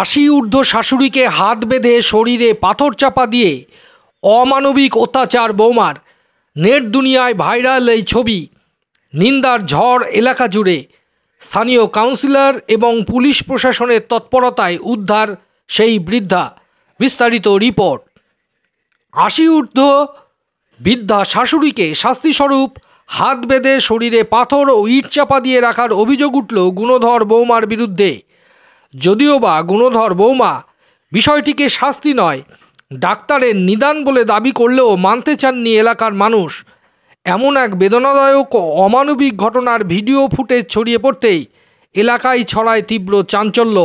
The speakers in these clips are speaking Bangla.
আশি ঊর্ধ্ব শাশুড়িকে হাত বেঁধে শরীরে পাথর চাপা দিয়ে অমানবিক অত্যাচার বৌমার নেট দুনিয়ায় ভাইরাল এই ছবি নিন্দার ঝড় এলাকা জুড়ে স্থানীয় কাউন্সিলর এবং পুলিশ প্রশাসনের তৎপরতায় উদ্ধার সেই বৃদ্ধা বিস্তারিত রিপোর্ট আশি ঊর্ধ্ব বৃদ্ধা শাশুড়িকে শাস্তিস্বরূপ হাত বেঁধে শরীরে পাথর ও ইট চাপা দিয়ে রাখার অভিযোগ উঠল গুণধর বৌমার বিরুদ্ধে যদিও বা গুণধর বৌমা বিষয়টিকে শাস্তি নয় ডাক্তারের নিদান বলে দাবি করলেও মানতে চাননি এলাকার মানুষ এমন এক বেদনাদায়ক ও অমানবিক ঘটনার ভিডিও ফুটেজ ছড়িয়ে পড়তেই এলাকায় ছড়ায় তীব্র চাঞ্চল্য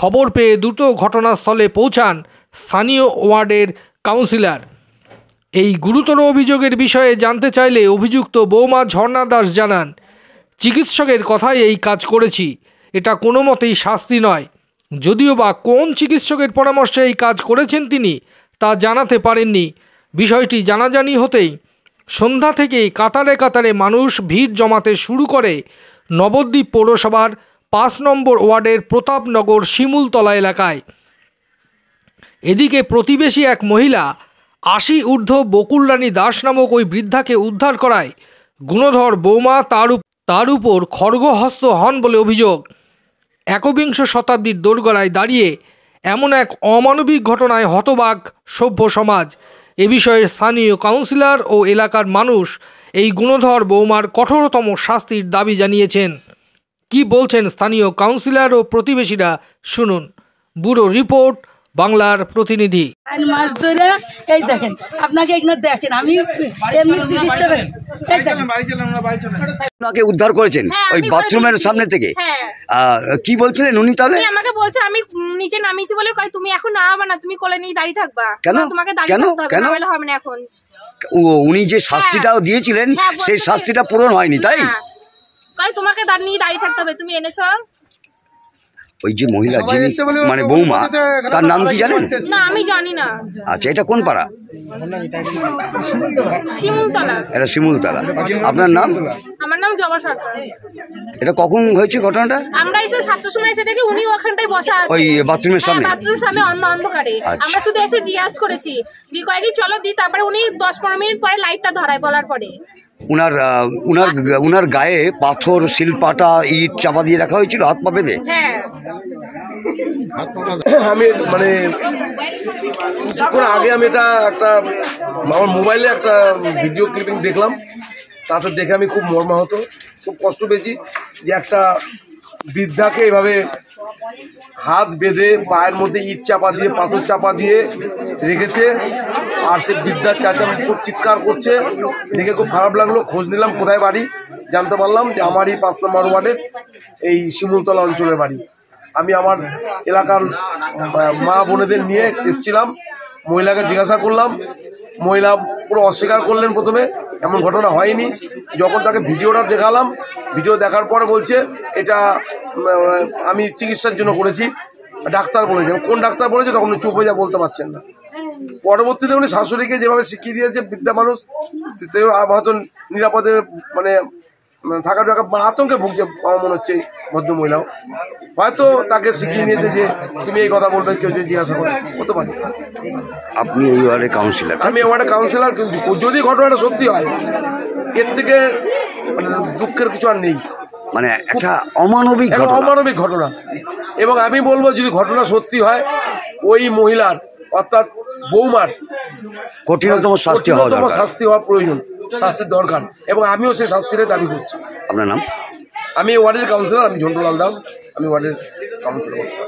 খবর পেয়ে দ্রুত ঘটনাস্থলে পৌঁছান স্থানীয় ওয়ার্ডের কাউন্সিলর এই গুরুতর অভিযোগের বিষয়ে জানতে চাইলে অভিযুক্ত বৌমা ঝর্ণা দাস জানান চিকিৎসকের কথাই এই কাজ করেছি এটা কোনো মতেই শাস্তি নয় যদিও বা কোন চিকিৎসকের পরামর্শে এই কাজ করেছেন তিনি তা জানাতে পারেননি বিষয়টি জানাজানি হতেই সন্ধ্যা থেকেই কাতারে কাতারে মানুষ ভিড় জমাতে শুরু করে নবদ্বীপ পৌরসভার পাঁচ নম্বর ওয়ার্ডের প্রতাপনগর শিমুলতলা এলাকায় এদিকে প্রতিবেশী এক মহিলা আশি ঊর্ধ্ব বকুল রানী দাস নামক ওই বৃদ্ধাকে উদ্ধার করায় গুণধর বৌমা তার তার উপর খড়গহস্ত হন বলে অভিযোগ একবিংশ শতাব্দীর দোরগলায় দাঁড়িয়ে এমন এক অমানবিক ঘটনায় হতবাক সভ্য সমাজ এ বিষয়ে স্থানীয় কাউন্সিলর ও এলাকার মানুষ এই গুণধর বৌমার কঠোরতম শাস্তির দাবি জানিয়েছেন কি বলছেন স্থানীয় কাউন্সিলর ও প্রতিবেশীরা শুনুন ব্যুরো রিপোর্ট বাংলার প্রতিনিধি মাস ধরে এই দেখেন আপনাকে এখানে দেখেন আমি এমনি চিকিৎসা উদ্ধার করেছেন হ্যাঁ, ওই বাথরুমের সামনে থেকে হ্যাঁ। কি বলছিলেন উনি তাহলে আমাকে বলছে আমি নিচে নামিয়েছি বলে তুমি এখন নামাবা না তুমি কোলে নিয়ে দাঁড়িয়ে থাকবা কেন তোমাকে কেন থাকতে হবে না এখন উনি যে শাস্তিটাও হ্যাঁ। দিয়েছিলেন সেই শাস্তিটা পূরণ হয়নি তাই তোমাকে দাঁড়িয়ে দাঁড়িয়ে থাকতে হবে তুমি এনেছো ওই যে মহিলা যিনি মানে বৌমা তার নাম কি জানেন আমি জানি না আচ্ছা এটা কোন পাড়া এটা শিমুলতলা আপনার নাম আমার নাম জবা সরকার এটা কখন হয়েছে ঘটনাটা আমরা এসে সাতটার সময় এসে দেখি উনি ওখানটায় বসা ওই বাথরুমের সামনে হ্যাঁ, বাথরুমের সামনে অন্ধ অন্ধকারে আচ্ছা। আমরা শুধু এসে জিজ্ঞাস করেছি দি কয়েকদিন চলো দি তারপরে উনি দশ পনেরো মিনিট পরে লাইটটা ধরায় বলার পরে উনার উনার উনার গায়ে পাথর শিলপাটা ইট চাপা দিয়ে রাখা হয়েছিল হাত পা বেঁধে হ্যাঁ আমি মানে কিছুক্ষণ আগে আমি এটা একটা আমার মোবাইলে একটা ভিডিও ক্লিপিং দেখলাম তাতে দেখে আমি খুব মর্মাহত খুব কষ্ট পেয়েছি যে একটা বৃদ্ধাকে এভাবে হাত বেঁধে পায়ের মধ্যে ইট চাপা দিয়ে পাথর চাপা দিয়ে রেখেছে আর সে বৃদ্ধা চাচা খুব চিৎকার করছে দেখে খুব খারাপ লাগলো খোঁজ নিলাম কোথায় বাড়ি জানতে পারলাম যে আমারই পাঁচ নম্বর ওয়ার্ডের এই শিমুলতলা অঞ্চলের বাড়ি আমি আমার এলাকার মা বোনেদের নিয়ে এসছিলাম মহিলাকে জিজ্ঞাসা করলাম মহিলা পুরো অস্বীকার করলেন প্রথমে এমন ঘটনা হয়নি যখন তাকে ভিডিওটা দেখালাম ভিডিও দেখার পরে বলছে এটা আমি চিকিৎসার জন্য করেছি ডাক্তার বলেছে কোন ডাক্তার বলেছে তখন চুপ হয়ে যা বলতে পারছেন না পরবর্তীতে উনি শাশুড়িকে যেভাবে শিখিয়ে দিয়েছে বৃদ্ধা মানুষ হয়তো নিরাপদে মানে মানে থাকা টাকা মানে আতঙ্কে ভুগছে আমার মনে হচ্ছে ভদ্রমহিলাও হয়তো তাকে শিখিয়ে নিয়েছে যে তুমি এই কথা বলবে কেউ যে জিজ্ঞাসা করে হতে পারে আপনি এই ওয়ার্ডের কাউন্সিলার আমি ওয়ার্ডের কাউন্সিলার কিন্তু যদি ঘটনাটা সত্যি হয় এর থেকে মানে দুঃখের কিছু আর নেই মানে একটা অমানবিক অমানবিক ঘটনা এবং আমি বলবো যদি ঘটনা সত্যি হয় ওই মহিলার অর্থাৎ বৌমার কঠিনতম শাস্তি হওয়া শাস্তি হওয়া প্রয়োজন শাস্তির দরকার এবং আমিও সেই শাস্তিরে দাবি করছি আপনার নাম আমি ওয়ার্ডের কাউন্সিলর আমি ঝন্টুলাল দাস আমি ওয়ার্ডের কাউন্সিলর